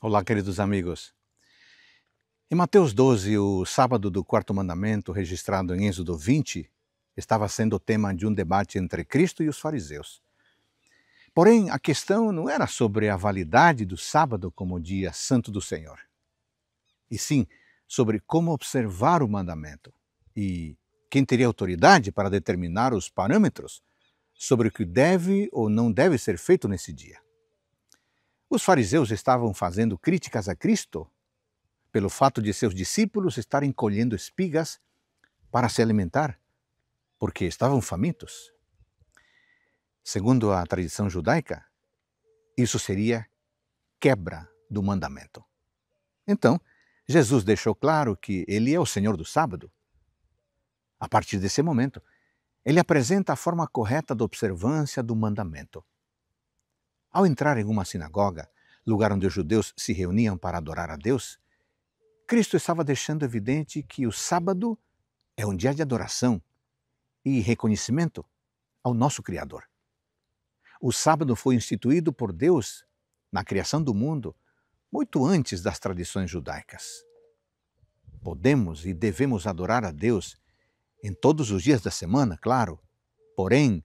Olá, queridos amigos. Em Mateus 12, o sábado do quarto mandamento, registrado em Êxodo 20, estava sendo o tema de um debate entre Cristo e os fariseus. Porém, a questão não era sobre a validade do sábado como dia santo do Senhor, e sim sobre como observar o mandamento e quem teria autoridade para determinar os parâmetros sobre o que deve ou não deve ser feito nesse dia. Os fariseus estavam fazendo críticas a Cristo pelo fato de seus discípulos estarem colhendo espigas para se alimentar, porque estavam famintos. Segundo a tradição judaica, isso seria quebra do mandamento. Então, Jesus deixou claro que ele é o Senhor do sábado. A partir desse momento, ele apresenta a forma correta da observância do mandamento. Ao entrar em uma sinagoga, lugar onde os judeus se reuniam para adorar a Deus, Cristo estava deixando evidente que o sábado é um dia de adoração e reconhecimento ao nosso Criador. O sábado foi instituído por Deus na criação do mundo muito antes das tradições judaicas. Podemos e devemos adorar a Deus em todos os dias da semana, claro, porém,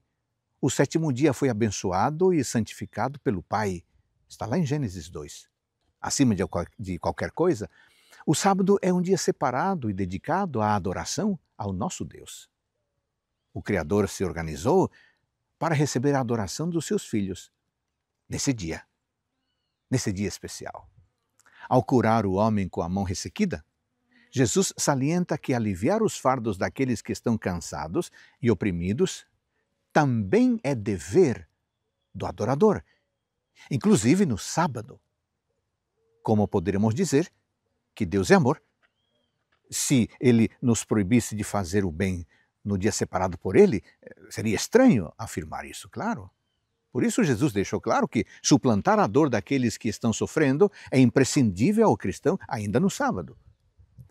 o sétimo dia foi abençoado e santificado pelo Pai. Está lá em Gênesis 2. Acima de qualquer coisa, o sábado é um dia separado e dedicado à adoração ao nosso Deus. O Criador se organizou para receber a adoração dos seus filhos nesse dia, nesse dia especial. Ao curar o homem com a mão ressequida, Jesus salienta que aliviar os fardos daqueles que estão cansados e oprimidos também é dever do adorador, inclusive no sábado. Como poderíamos dizer que Deus é amor, se ele nos proibisse de fazer o bem no dia separado por ele, seria estranho afirmar isso, claro. Por isso, Jesus deixou claro que suplantar a dor daqueles que estão sofrendo é imprescindível ao cristão ainda no sábado.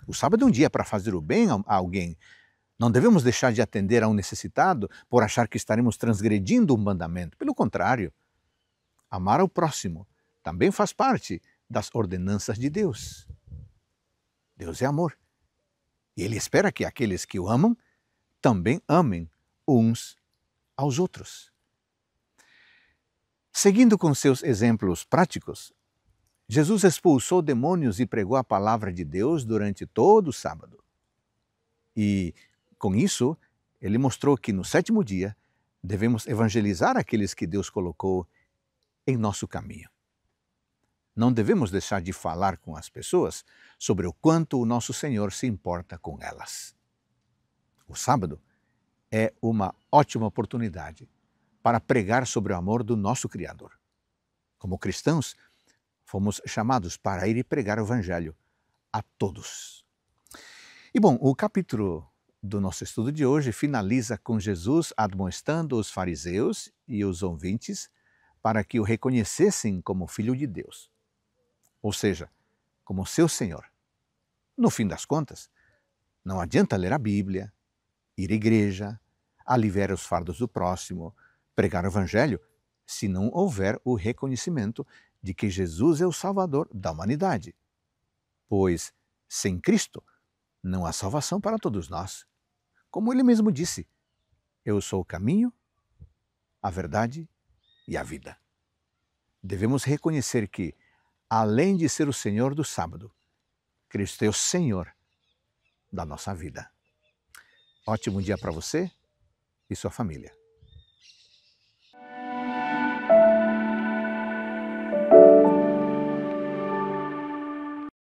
O sábado é um dia para fazer o bem a alguém, não devemos deixar de atender a um necessitado por achar que estaremos transgredindo um mandamento. Pelo contrário, amar ao próximo também faz parte das ordenanças de Deus. Deus é amor. E Ele espera que aqueles que o amam também amem uns aos outros. Seguindo com seus exemplos práticos, Jesus expulsou demônios e pregou a palavra de Deus durante todo o sábado. E com isso, ele mostrou que no sétimo dia devemos evangelizar aqueles que Deus colocou em nosso caminho. Não devemos deixar de falar com as pessoas sobre o quanto o nosso Senhor se importa com elas. O sábado é uma ótima oportunidade para pregar sobre o amor do nosso Criador. Como cristãos, fomos chamados para ir e pregar o Evangelho a todos. E bom, o capítulo do nosso estudo de hoje finaliza com Jesus admoestando os fariseus e os ouvintes para que o reconhecessem como filho de Deus, ou seja, como seu Senhor. No fim das contas, não adianta ler a Bíblia, ir à igreja, aliviar os fardos do próximo, pregar o Evangelho, se não houver o reconhecimento de que Jesus é o Salvador da humanidade. Pois, sem Cristo, não há salvação para todos nós. Como ele mesmo disse, eu sou o caminho, a verdade e a vida. Devemos reconhecer que, além de ser o Senhor do sábado, Cristo é o Senhor da nossa vida. Ótimo dia para você e sua família.